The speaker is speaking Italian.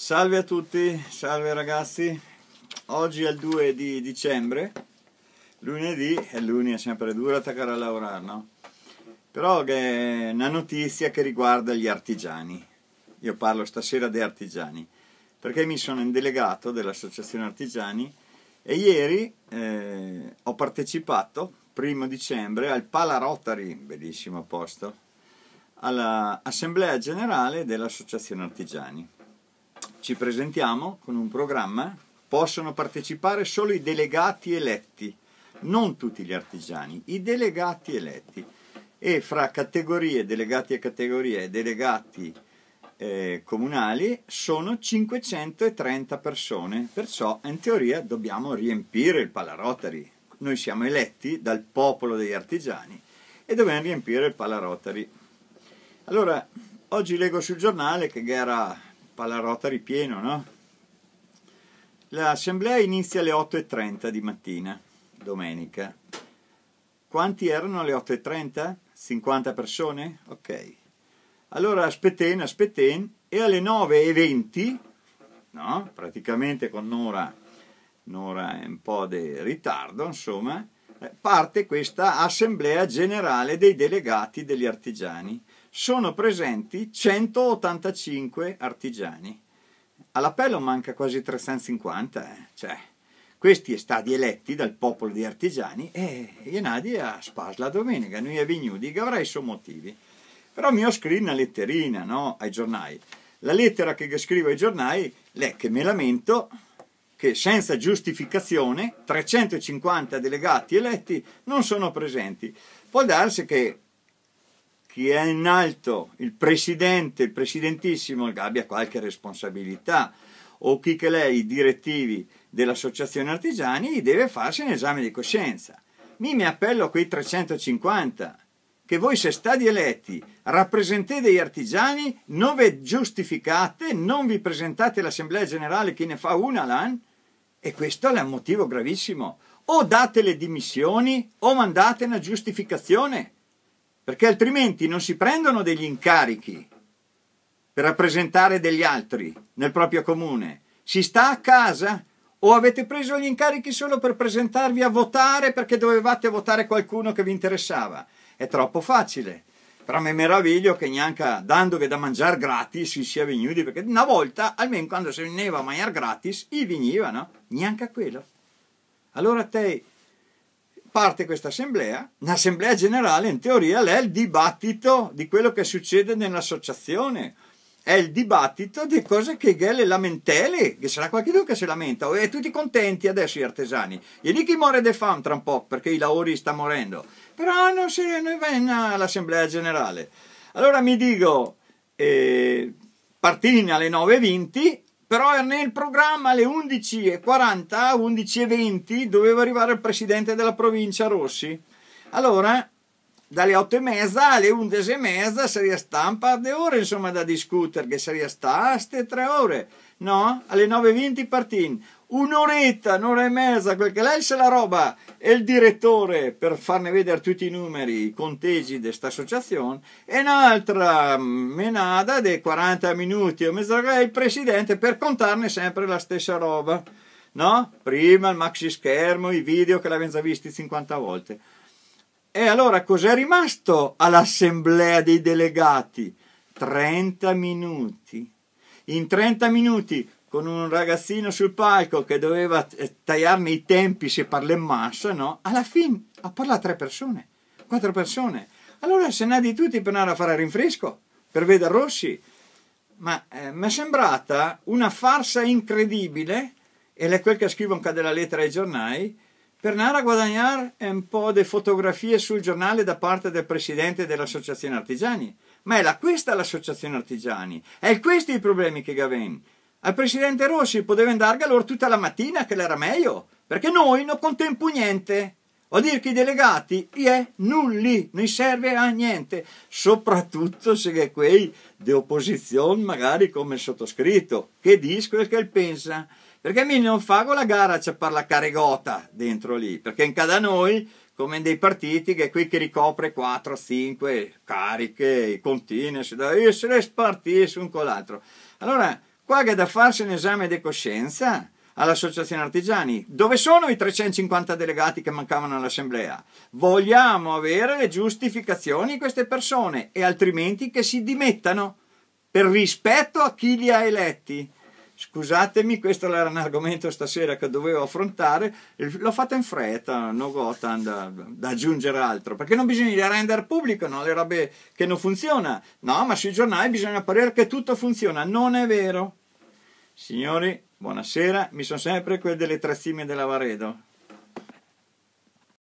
Salve a tutti, salve ragazzi. Oggi è il 2 di dicembre, lunedì, e lunedì è sempre dura attaccare a lavorare, no? Però è una notizia che riguarda gli artigiani. Io parlo stasera di artigiani, perché mi sono indelegato dell'Associazione Artigiani e ieri eh, ho partecipato, primo dicembre, al Pala Rotary, bellissimo posto, all'Assemblea Generale dell'Associazione Artigiani ci presentiamo con un programma, possono partecipare solo i delegati eletti, non tutti gli artigiani, i delegati eletti. E fra categorie, delegati e categorie e delegati eh, comunali sono 530 persone, perciò in teoria dobbiamo riempire il Palarotari. Noi siamo eletti dal popolo degli artigiani e dobbiamo riempire il Palarotari. Allora, oggi leggo sul giornale che Ghera Palarota ripieno, no? L'assemblea inizia alle 8.30 di mattina, domenica. Quanti erano alle 8.30? 50 persone? Ok. Allora aspetten, aspetten e alle 9.20, no? praticamente con un'ora, un'ora e un po' di ritardo, insomma, eh, parte questa assemblea generale dei delegati degli artigiani sono presenti 185 artigiani. All'appello manca quasi 350, eh? cioè, questi sono stati eletti dal popolo di artigiani e Ienadi a Spas la domenica, noi a Vignudi, che avrai suoi motivi. Però mi ho scritto una letterina no, ai giornali. La lettera che scrivo ai giornali è che mi lamento che senza giustificazione 350 delegati eletti non sono presenti. Può darsi che chi è in alto, il presidente, il presidentissimo, abbia qualche responsabilità o chi che lei, i direttivi dell'associazione artigiani, deve farsi un esame di coscienza. Mi mi appello a quei 350 che voi se stati eletti rappresentate gli artigiani, non vi giustificate, non vi presentate all'Assemblea Generale che ne fa una l'an, e questo è un motivo gravissimo. O date le dimissioni o mandate una giustificazione perché altrimenti non si prendono degli incarichi per rappresentare degli altri nel proprio comune. Si sta a casa o avete preso gli incarichi solo per presentarvi a votare perché dovevate votare qualcuno che vi interessava. È troppo facile. Però mi meraviglio che neanche dandovi da mangiare gratis si sia venuti, perché una volta, almeno quando si veniva a mangiare gratis, i venivano, neanche quello. Allora te parte questa assemblea, l'assemblea generale in teoria è il dibattito di quello che succede nell'associazione, è il dibattito di cose che è le lamentele, che sarà qualcuno che si lamenta, e oh, tutti contenti adesso gli artesani, e lì chi muore de fam tra un po', perché i lavori sta morendo, però non si venga all'assemblea generale. Allora mi dico, eh, partì alle 9.20, però nel programma alle 11.40, 11.20 doveva arrivare il presidente della provincia Rossi. Allora dalle 8 e mezza alle 11 e mezza sarebbe stampa di ore insomma da discutere che saria sta tre ore no? alle 9.20 partin un'oretta, un'ora e mezza quel che lei se la roba e il direttore per farne vedere tutti i numeri i conteggi di questa associazione e un'altra menada dei 40 minuti o mezz'ora il presidente per contarne sempre la stessa roba no? prima il maxi schermo i video che l'avevamo già visti 50 volte e allora cos'è rimasto all'assemblea dei delegati? 30 minuti. In 30 minuti con un ragazzino sul palco che doveva tagliarne i tempi se parla in massa, no? Alla fine ha parlato tre persone, quattro persone. Allora se ne ha di tutti per andare a fare rinfresco, per vedere Rossi. Ma eh, mi è sembrata una farsa incredibile, ed è quel che scrivo anche della lettera ai giornali, per andare a guadagnare un po' di fotografie sul giornale da parte del presidente dell'associazione artigiani. Ma è la, questa l'associazione artigiani, è questi i problemi che Gaven. Al presidente Rossi poteva andare allora tutta la mattina che l'era meglio, perché noi non contempo niente. Vuol dire che i delegati i è nulli, non serve a niente, soprattutto se è quei di opposizione, magari come il sottoscritto, che dice quel che pensa. Perché mi non fago la gara per la carregota dentro lì, perché in cada noi, come in dei partiti, che è qui che ricopre 4, 5 cariche, continue, si dà, io se le spartisco un con l'altro. Allora, qua che è da farsi un esame di coscienza, all'Associazione Artigiani. Dove sono i 350 delegati che mancavano all'Assemblea? Vogliamo avere le giustificazioni di queste persone e altrimenti che si dimettano per rispetto a chi li ha eletti. Scusatemi, questo era un argomento stasera che dovevo affrontare, l'ho fatto in fretta, no Gotham da, da, aggiungere altro, perché non bisogna rendere pubblico no? le robe che non funzionano, No, ma sui giornali bisogna apparire che tutto funziona, non è vero. Signori, buonasera, mi sono sempre quel delle della Varedo.